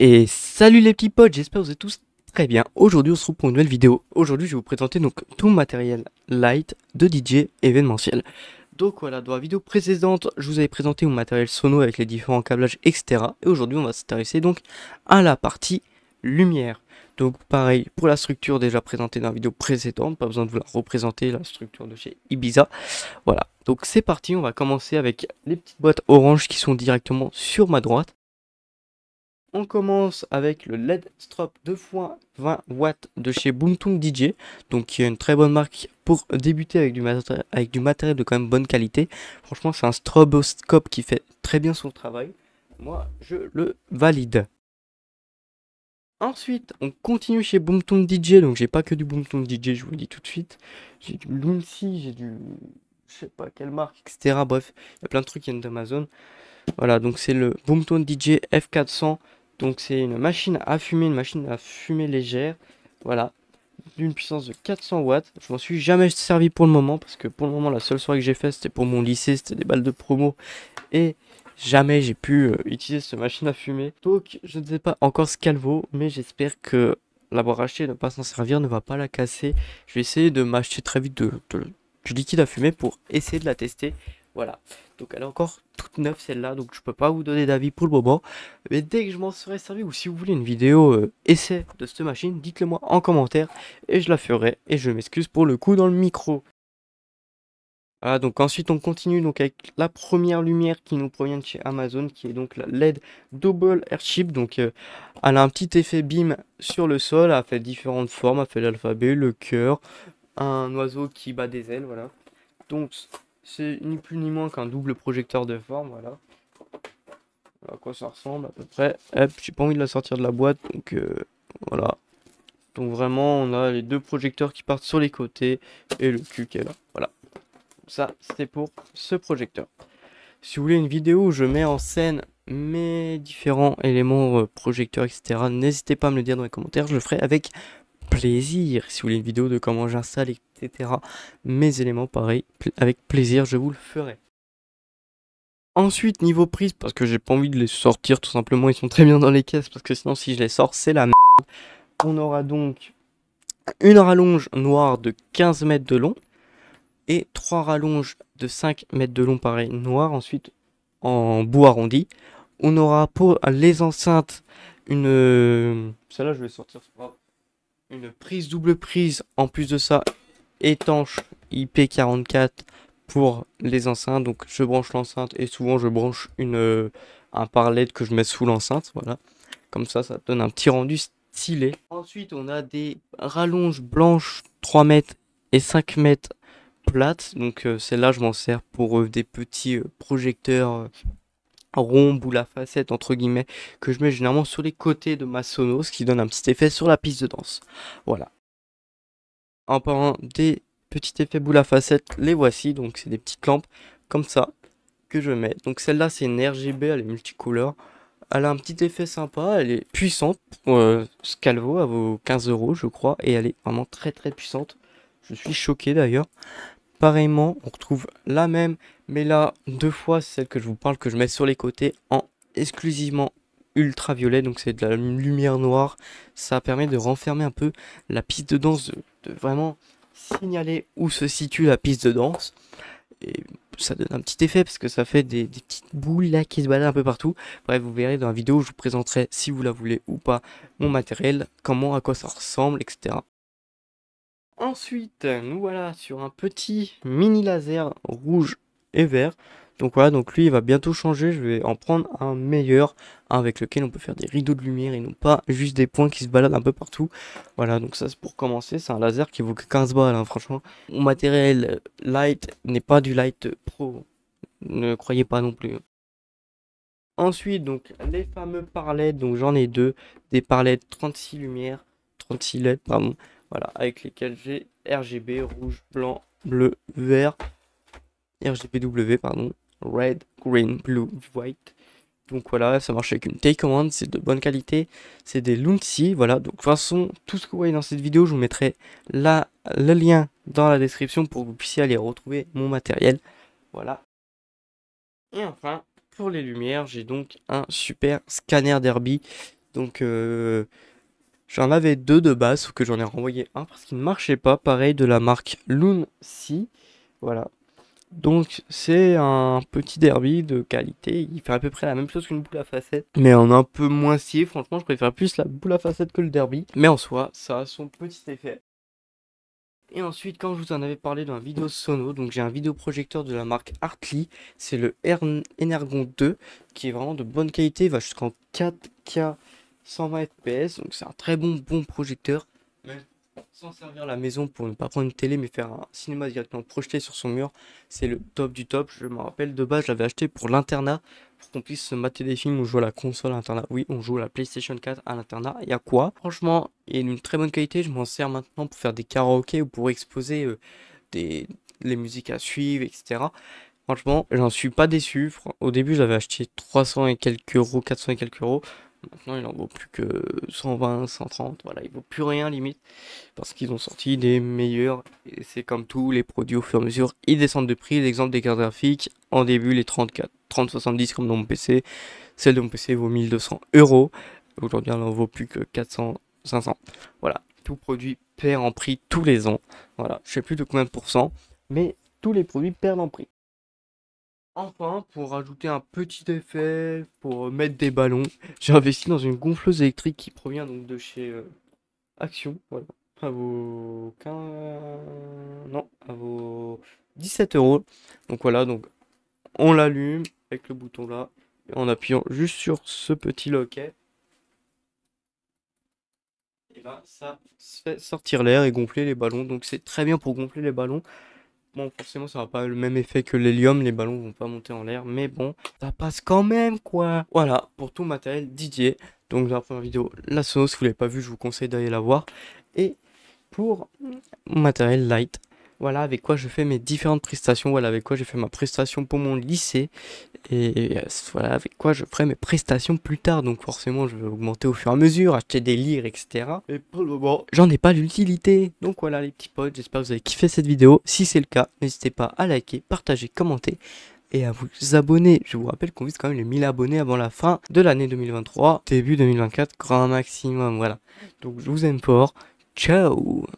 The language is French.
Et salut les petits potes, j'espère que vous êtes tous très bien. Aujourd'hui on se retrouve pour une nouvelle vidéo. Aujourd'hui je vais vous présenter donc tout matériel light de DJ événementiel. Donc voilà, dans la vidéo précédente, je vous avais présenté mon matériel sono avec les différents câblages, etc. Et aujourd'hui on va s'intéresser donc à la partie lumière. Donc pareil pour la structure déjà présentée dans la vidéo précédente, pas besoin de vous la représenter, la structure de chez Ibiza. Voilà, donc c'est parti, on va commencer avec les petites boîtes oranges qui sont directement sur ma droite. On commence avec le LED Strop 2x20 w de chez Buntung DJ, donc qui est une très bonne marque pour débuter avec du, avec du matériel de quand même bonne qualité. Franchement, c'est un stroboscope qui fait très bien son travail. Moi, je le valide. Ensuite, on continue chez Boomtoon DJ. Donc, j'ai pas que du Boomtoon DJ, je vous le dis tout de suite. J'ai du Luncy, j'ai du. Je sais pas quelle marque, etc. Bref, il y a plein de trucs qui viennent d'Amazon. Voilà, donc c'est le Boomtoon DJ F400. Donc, c'est une machine à fumer, une machine à fumer légère. Voilà, d'une puissance de 400 watts. Je m'en suis jamais servi pour le moment parce que pour le moment, la seule soirée que j'ai fait, c'était pour mon lycée, c'était des balles de promo et jamais j'ai pu euh, utiliser cette machine à fumer. Donc je ne sais pas encore ce qu'elle vaut, mais j'espère que l'avoir acheté et ne pas s'en servir ne va pas la casser. Je vais essayer de m'acheter très vite de, du liquide à fumer pour essayer de la tester. Voilà, donc elle est encore toute neuve celle-là, donc je peux pas vous donner d'avis pour le moment. Mais dès que je m'en serai servi, ou si vous voulez une vidéo euh, essai de cette machine, dites-le moi en commentaire et je la ferai. Et je m'excuse pour le coup dans le micro. Ah, donc ensuite on continue donc avec la première lumière qui nous provient de chez Amazon qui est donc la LED Double Airship. Donc euh, elle a un petit effet bim sur le sol, elle a fait différentes formes, elle a fait l'alphabet, le cœur, un oiseau qui bat des ailes, voilà. Donc c'est ni plus ni moins qu'un double projecteur de forme, voilà. À quoi ça ressemble à peu près. Hop, j'ai pas envie de la sortir de la boîte, donc euh, voilà. Donc vraiment on a les deux projecteurs qui partent sur les côtés et le cul qui est là, voilà ça c'était pour ce projecteur. Si vous voulez une vidéo où je mets en scène mes différents éléments, euh, projecteurs, etc., n'hésitez pas à me le dire dans les commentaires, je le ferai avec plaisir. Si vous voulez une vidéo de comment j'installe, etc., mes éléments, pareil, avec plaisir, je vous le ferai. Ensuite, niveau prise, parce que j'ai pas envie de les sortir, tout simplement, ils sont très bien dans les caisses, parce que sinon, si je les sors, c'est la merde. On aura donc une rallonge noire de 15 mètres de long, et trois rallonges de 5 mètres de long pareil noir, ensuite en bout arrondi. On aura pour les enceintes une... Euh, celle je vais sortir, Une prise double prise en plus de ça étanche IP44 pour les enceintes. Donc je branche l'enceinte et souvent je branche une, euh, un par que je mets sous l'enceinte. Voilà. Comme ça, ça donne un petit rendu stylé. Ensuite, on a des rallonges blanches 3 mètres et 5 mètres plate, donc euh, celle-là je m'en sers pour euh, des petits euh, projecteurs ronds ou la facette entre guillemets que je mets généralement sur les côtés de ma sono ce qui donne un petit effet sur la piste de danse. Voilà. En parlant des petits effets boule à facettes, les voici, donc c'est des petites lampes comme ça que je mets. Donc celle-là c'est une RGB, elle est multicolore elle a un petit effet sympa, elle est puissante, ce qu'elle vaut, elle vaut 15 euros je crois, et elle est vraiment très très puissante. Je suis choqué d'ailleurs. Pareillement, on retrouve la même, mais là, deux fois, celle que je vous parle, que je mets sur les côtés en exclusivement ultraviolet, donc c'est de la lumière noire. Ça permet de renfermer un peu la piste de danse, de, vraiment signaler où se situe la piste de danse. Et ça donne un petit effet parce que ça fait des, des, petites boules là qui se baladent un peu partout. Bref, vous verrez dans la vidéo, je vous présenterai si vous la voulez ou pas mon matériel, comment, à quoi ça ressemble, etc. Ensuite, nous voilà sur un petit mini laser rouge et vert. Donc voilà, donc lui il va bientôt changer, je vais en prendre un meilleur avec lequel on peut faire des rideaux de lumière et non pas juste des points qui se baladent un peu partout. Voilà, donc ça c'est pour commencer, c'est un laser qui vaut que 15 balles, hein, franchement. Mon matériel light n'est pas du light pro, ne croyez pas non plus. Ensuite, donc les fameux parlais donc j'en ai deux, des parlettes 36 lumières, 36 LED, pardon, voilà, avec lesquels j'ai RGB, rouge, blanc, bleu, vert, RGBW, pardon, red, green, blue, white. Donc voilà, ça marche avec une T-Command, c'est de bonne qualité, c'est des Lunxi, voilà. Donc de toute façon, tout ce que vous voyez dans cette vidéo, je vous mettrai là le lien dans la description pour que vous puissiez aller retrouver mon matériel. Voilà. Et enfin, pour les lumières, j'ai donc un super scanner Derby. Donc euh, J'en avais deux de base, sauf que j'en ai renvoyé un parce qu'il ne marchait pas. Pareil de la marque Loon si Voilà. Donc c'est un petit derby de qualité. Il fait à peu près la même chose qu'une boule à facettes. Mais en un peu moins si Franchement, je préfère plus la boule à facettes que le derby. Mais en soi, ça a son petit effet. Et ensuite, quand je vous en avais parlé dans la vidéo sono, donc j'ai un vidéoprojecteur de la marque Hartley, c'est le Energon 2, qui est vraiment de bonne qualité, il va jusqu'en 4K 120 fps, donc c'est un très bon bon projecteur. sans servir la maison pour ne pas prendre une télé, mais faire un cinéma directement projeté sur son mur, c'est le top du top. Je me rappelle de base, je l'avais acheté pour l'internat, pour qu'on puisse se mater des films ou jouer à la console à l'internat. Oui, on joue à la PlayStation 4 à l'internat. Il y a quoi Franchement, il est d'une très bonne qualité. Je m'en sers maintenant pour faire des karaokés ou pour exposer euh, des, les musiques à suivre, etc. Franchement, j'en suis pas déçu. Au début, j'avais acheté 300 et quelques euros, 400 et quelques euros. Maintenant, il en vaut plus que 120, 130. Voilà, il vaut plus rien limite parce qu'ils ont sorti des meilleurs. Et c'est comme tous les produits au fur et à mesure, ils descendent de prix. L'exemple des cartes graphiques, en début, les 34, 70, comme dans mon PC. Celle de mon PC vaut 1200 euros. Aujourd'hui, elle n'en vaut plus que 400, 500. Voilà, tout produit perd en prix tous les ans. Voilà, je sais plus de combien de pourcents, mais tous les produits perdent en prix. Enfin, pour ajouter un petit effet, pour mettre des ballons, j'ai investi dans une gonfleuse électrique qui provient donc de chez euh, Action. Voilà. À vos non, à vos 17 euros. Donc voilà, donc on l'allume avec le bouton là, en appuyant juste sur ce petit loquet. Et là, ben, ça fait sortir l'air et gonfler les ballons. Donc c'est très bien pour gonfler les ballons. Bon, forcément, ça n'aura pas le même effet que l'hélium, les ballons vont pas monter en l'air, mais bon, ça passe quand même, quoi. Voilà, pour tout matériel Didier. Donc, la première vidéo, la sauce si vous l'avez pas vu je vous conseille d'aller la voir. Et pour matériel light, voilà avec quoi je fais mes différentes prestations, voilà avec quoi j'ai fait ma prestation pour mon lycée, et voilà avec quoi je ferai mes prestations plus tard, donc forcément je vais augmenter au fur et à mesure, acheter des livres, etc. Mais pour le moment, j'en ai pas l'utilité. Donc voilà les petits potes, j'espère que vous avez kiffé cette vidéo. Si c'est le cas, n'hésitez pas à liker, partager, commenter et à vous abonner. Je vous rappelle qu'on vise quand même les 1000 abonnés avant la fin de l'année 2023, début 2024, grand maximum, voilà. Donc je vous aime fort, ciao